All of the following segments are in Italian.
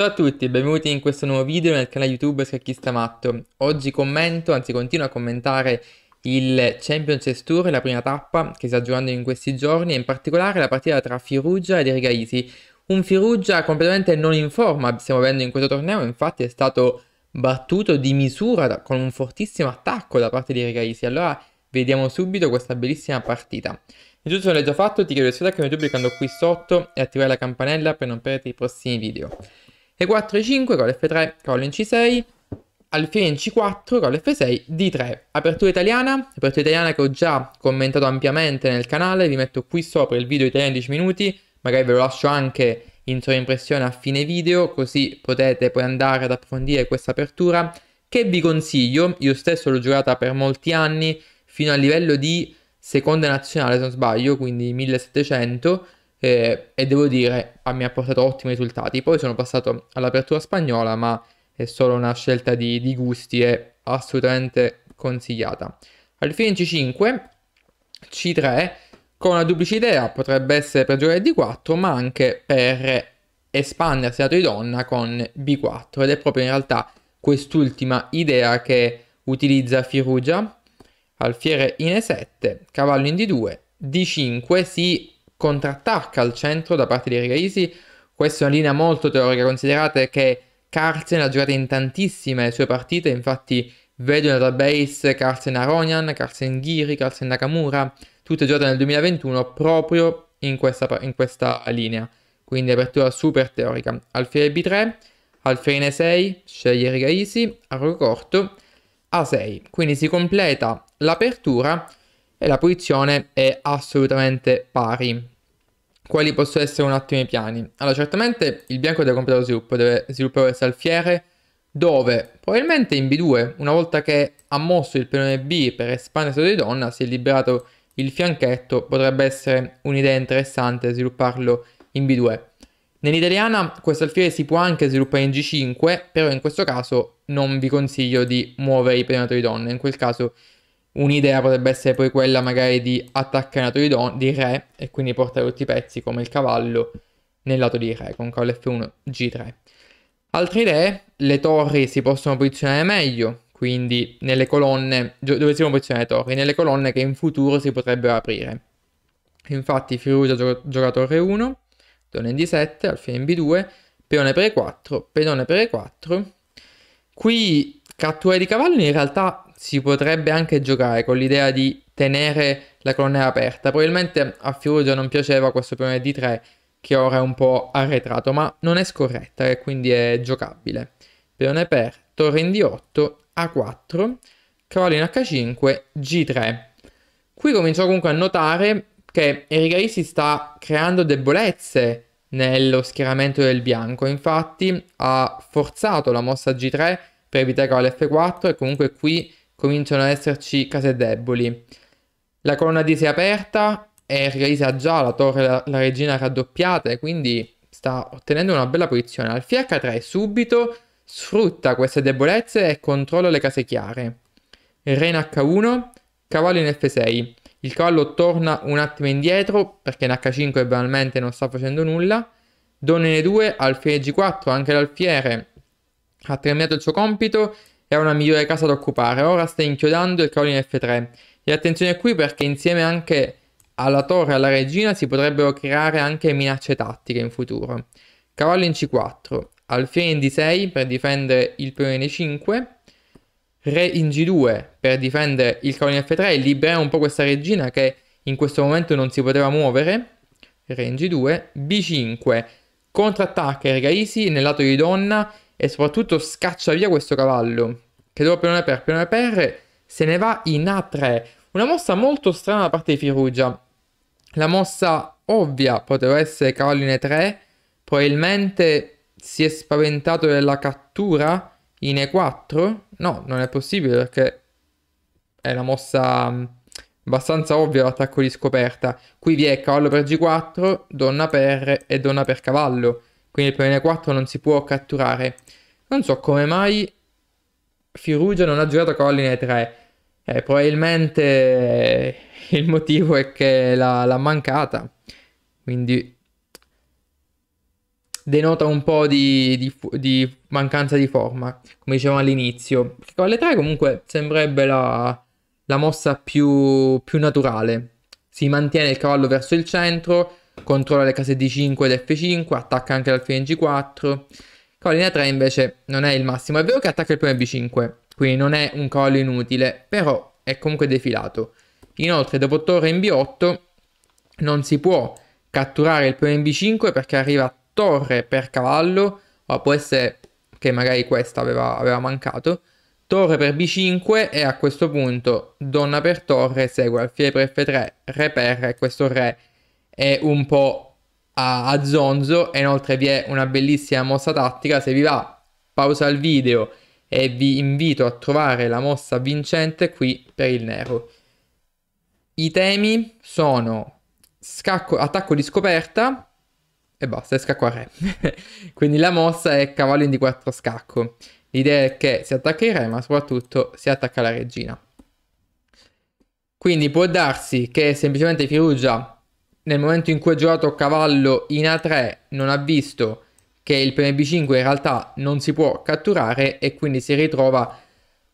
Ciao a tutti e benvenuti in questo nuovo video nel canale YouTube Scacchista Matto. Oggi commento, anzi continuo a commentare il Champions Chess Tour, la prima tappa che sta giocando in questi giorni e in particolare la partita tra Firugia ed Erigaisi. Un Firugia completamente non in forma stiamo vedendo in questo torneo, infatti è stato battuto di misura da, con un fortissimo attacco da parte di Erigaisi. Allora vediamo subito questa bellissima partita. Giusto se non l'hai già fatto ti chiedo di iscriverti al canale YouTube cliccando qui sotto e attivare la campanella per non perdere i prossimi video. E4 E5 con F3 con C6 alfiere in C4 con f 6 D3 apertura italiana apertura italiana che ho già commentato ampiamente nel canale vi metto qui sopra il video italiano in 10 minuti magari ve lo lascio anche in sovraimpressione a fine video così potete poi andare ad approfondire questa apertura che vi consiglio io stesso l'ho giocata per molti anni fino a livello di seconda nazionale se non sbaglio quindi 1700 eh, e devo dire mi ha portato ottimi risultati. Poi sono passato all'apertura spagnola, ma è solo una scelta di, di gusti e assolutamente consigliata. Alfine C5, C3 con una duplice idea, potrebbe essere per giocare D4, ma anche per espandersi lato di donna con B4 ed è proprio in realtà quest'ultima idea che utilizza Firugia. Alfiere in E7, cavallo in D2, D5 si contrattacca al centro da parte di Rigaisi. Questa è una linea molto teorica, considerate che Carsen ha giocato in tantissime sue partite, infatti vedo nel database Carsen Aronian, Carsen Ghiri, Carsen Nakamura, tutte giocate nel 2021 proprio in questa, in questa linea. Quindi apertura super teorica. Alfiere B3, Alfiere 6, sceglie Rigaisi, arco corto, A6. Quindi si completa l'apertura e la posizione è assolutamente pari. Quali possono essere un attimo i piani? Allora, certamente il bianco deve completare lo sviluppo, deve sviluppare il alfiere, dove probabilmente in B2, una volta che ha mosso il pianone B per espandere espandersi di donna, si è liberato il fianchetto, potrebbe essere un'idea interessante svilupparlo in B2. Nell'italiana questo alfiere si può anche sviluppare in G5, però in questo caso non vi consiglio di muovere i prenatori donne, in quel caso Un'idea potrebbe essere poi quella magari di attaccare una torre don- di re e quindi portare tutti i pezzi come il cavallo nel lato di re con cavallo F1 G3. Altre idee, le torri si possono posizionare meglio, quindi nelle colonne, dove si possono posizionare le torri? Nelle colonne che in futuro si potrebbero aprire. Infatti Firugia gio- gioca torre 1, Donna in D7, alfine in B2, peone per E4, pedone per E4. Qui cattura di cavallo in realtà si potrebbe anche giocare con l'idea di tenere la colonnella aperta. Probabilmente a Fiorugio non piaceva questo pione di 3 che ora è un po' arretrato, ma non è scorretta e quindi è giocabile. Pione per, torre in D8, A4, cavallo in H5, G3. Qui comincio comunque a notare che Erigari si sta creando debolezze nello schieramento del bianco, infatti ha forzato la mossa G3 per evitare cavallo F4 e comunque qui cominciano ad esserci case deboli. La colonna di si è aperta e realizza già la torre la, la regina raddoppiate, quindi sta ottenendo una bella posizione. Alfia H3 subito sfrutta queste debolezze e controlla le case chiare. Re in H1, cavallo in F6. Il cavallo torna un attimo indietro perché in H5 banalmente non sta facendo nulla. Donne in E2, alfiere G4, anche l'alfiere ha terminato il suo compito era una migliore casa da occupare, ora sta inchiodando il cavolo in F3. E attenzione qui perché insieme anche alla torre e alla regina si potrebbero creare anche minacce tattiche in futuro. Cavallo in C4, alfiere in D6 per difendere il peone in E5, re in G2 per difendere il cavolo in F3 e liberare un po' questa regina che in questo momento non si poteva muovere, re in G2, B5, contrattacca Ergaisi nel lato di donna e soprattutto scaccia via questo cavallo che dopo piano per piano per se ne va in A3. Una mossa molto strana da parte di Firugia. La mossa ovvia poteva essere cavallo in E3, probabilmente si è spaventato della cattura in E4. No, non è possibile perché è una mossa mm, abbastanza ovvia l'attacco di scoperta. Qui vi è cavallo per G4, donna per e donna per cavallo. Quindi il piano 4 non si può catturare. Non so come mai Firugia non ha giocato Colline 3. Eh, probabilmente il motivo è che l'ha, l'ha mancata. Quindi denota un po' di, di, di, mancanza di forma, come dicevo all'inizio. Perché con le 3 comunque sembrerebbe la, la mossa più, più, naturale. Si mantiene il cavallo verso il centro, controlla le case D5 ed F5, attacca anche l'alfine G4 Colin 3 invece non è il massimo. È vero che attacca il primo B5, quindi non è un cavallo inutile, però è comunque defilato. Inoltre, dopo torre in B8 non si può catturare il primo B5 perché arriva torre per cavallo, ma può essere che magari questa aveva, aveva mancato, torre per B5 e a questo punto donna per torre segue alfiere per F3, re per e questo re è un po' a, a Zonzo e inoltre vi è una bellissima mossa tattica, se vi va pausa il video e vi invito a trovare la mossa vincente qui per il nero. I temi sono scacco, attacco di scoperta e basta, è scacco a re. Quindi la mossa è cavallo in d4 scacco. L'idea è che si attacca il re ma soprattutto si attacca la regina. Quindi può darsi che semplicemente Firugia nel momento in cui ha giocato cavallo in A3 non ha visto che il pm b5 in realtà non si può catturare e quindi si ritrova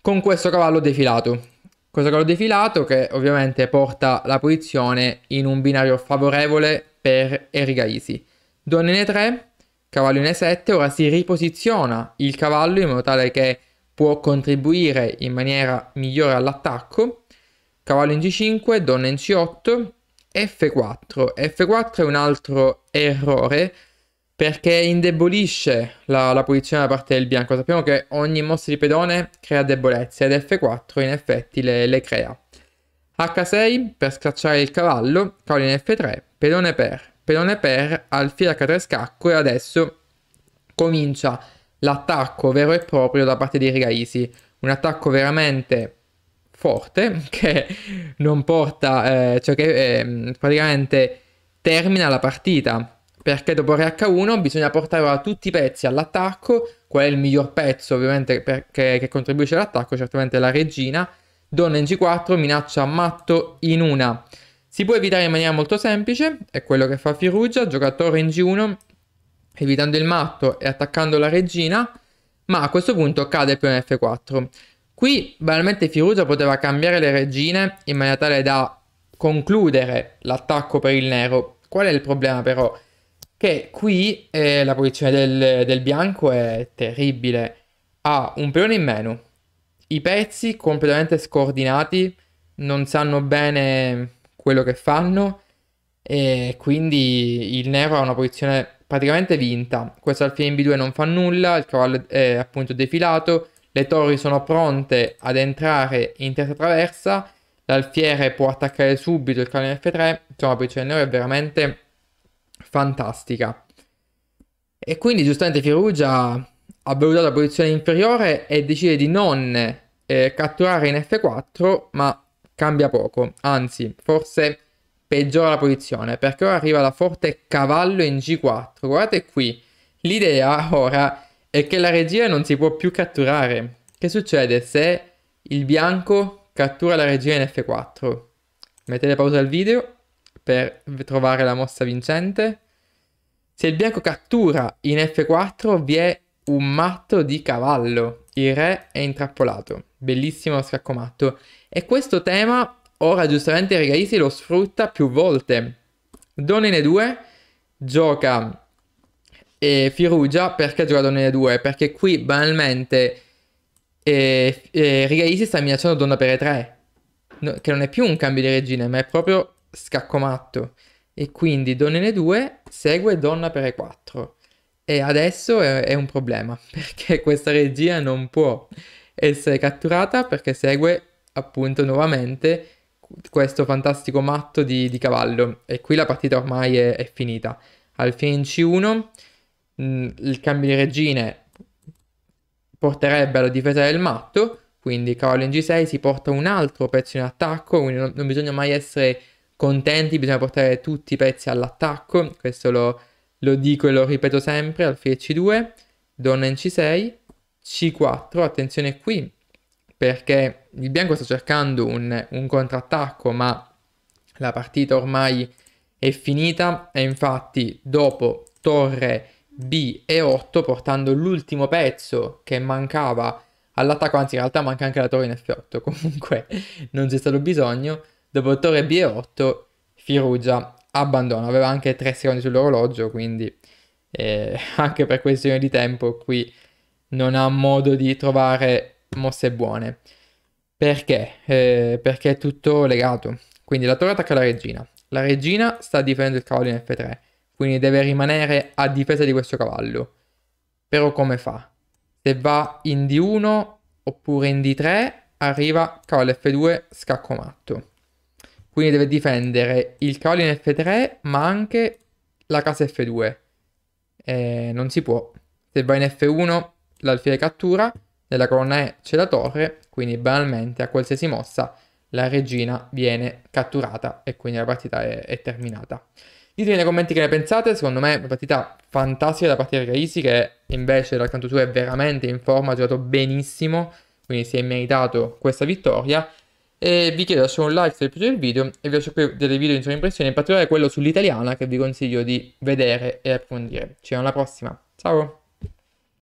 con questo cavallo defilato. Questo cavallo defilato che ovviamente porta la posizione in un binario favorevole per Erika Isi. Donna in E3, cavallo in E7, ora si riposiziona il cavallo in modo tale che può contribuire in maniera migliore all'attacco. Cavallo in G5, donna in C8, F4. F4 è un altro errore perché indebolisce la, la posizione da parte del bianco. Sappiamo che ogni mossa di pedone crea debolezze ed F4 in effetti le, le crea. H6 per scacciare il cavallo, cavallo in F3, pedone per, pedone per, alfiere H3 scacco e adesso comincia l'attacco vero e proprio da parte di Rigaisi. Un attacco veramente forte che non porta, eh, cioè che eh, praticamente termina la partita perché dopo RH1 bisogna portare ora tutti i pezzi all'attacco, qual è il miglior pezzo ovviamente perché, che contribuisce all'attacco, certamente la regina, donna in G4, minaccia matto in una. Si può evitare in maniera molto semplice, è quello che fa Firugia, giocatore in G1, evitando il matto e attaccando la regina, ma a questo punto cade più in F4. Qui veramente Firuza poteva cambiare le regine in maniera tale da concludere l'attacco per il nero. Qual è il problema però? Che qui eh, la posizione del, del bianco è terribile. Ha un peone in meno, i pezzi completamente scordinati, non sanno bene quello che fanno e quindi il nero ha una posizione praticamente vinta. Questo alfiere in B2 non fa nulla, il cavallo è appunto defilato, le torri sono pronte ad entrare in terza traversa, l'alfiere può attaccare subito il cannone F3, insomma Prigioniero è veramente fantastica. E quindi giustamente Firugia ha valutato la posizione inferiore e decide di non eh, catturare in F4, ma cambia poco, anzi forse peggiora la posizione, perché ora arriva la forte cavallo in G4. Guardate qui, l'idea ora è è che la regia non si può più catturare. Che succede se il bianco cattura la regia in F4? Mettete pausa al video per trovare la mossa vincente. Se il bianco cattura in F4 vi è un matto di cavallo. Il re è intrappolato. Bellissimo scacco matto. E questo tema ora giustamente Regalisi lo sfrutta più volte. Donne ne due, gioca e Firugia perché ha giocato nelle due, perché qui banalmente eh, eh, Rigaisi sta minacciando donna per E3, no, che non è più un cambio di regina, ma è proprio scacco matto. E quindi donna in E2 segue donna per E4. E adesso è, è un problema, perché questa regina non può essere catturata perché segue appunto nuovamente questo fantastico matto di, di cavallo. E qui la partita ormai è, è finita. Alfine in C1 mh, mm, il cambio di regine porterebbe alla difesa del matto, quindi cavallo in G6 si porta un altro pezzo in attacco, quindi non, non bisogna mai essere contenti, bisogna portare tutti i pezzi all'attacco, questo lo, lo dico e lo ripeto sempre, alfile C2, donna in C6, C4, attenzione qui, perché il bianco sta cercando un, un contrattacco, ma la partita ormai è finita e infatti dopo torre B e 8 portando l'ultimo pezzo che mancava all'attacco, anzi in realtà manca anche la torre in F8, comunque non c'è stato bisogno. Dopo torre B e 8 Firugia abbandona, aveva anche 3 secondi sull'orologio, quindi eh, anche per questione di tempo qui non ha modo di trovare mosse buone. Perché? Eh, perché è tutto legato. Quindi la torre attacca la regina, la regina sta difendendo il cavallo in F3 quindi deve rimanere a difesa di questo cavallo. Però come fa? Se va in D1 oppure in D3 arriva cavallo F2 scacco matto. Quindi deve difendere il cavallo in F3 ma anche la casa F2. Eh, non si può. Se va in F1 l'alfiere cattura, nella colonna E c'è la torre, quindi banalmente a qualsiasi mossa la regina viene catturata e quindi la partita è, è terminata. Ditemi nei commenti che ne pensate, secondo me è una partita fantastica da parte di Caisi che invece dal canto suo è veramente in forma, ha giocato benissimo, quindi si è meritato questa vittoria. E vi chiedo lasciare un like se vi è piaciuto il video e vi lascio qui delle video in sua impressione, in particolare quello sull'italiana che vi consiglio di vedere e approfondire. Ci vediamo alla prossima, ciao!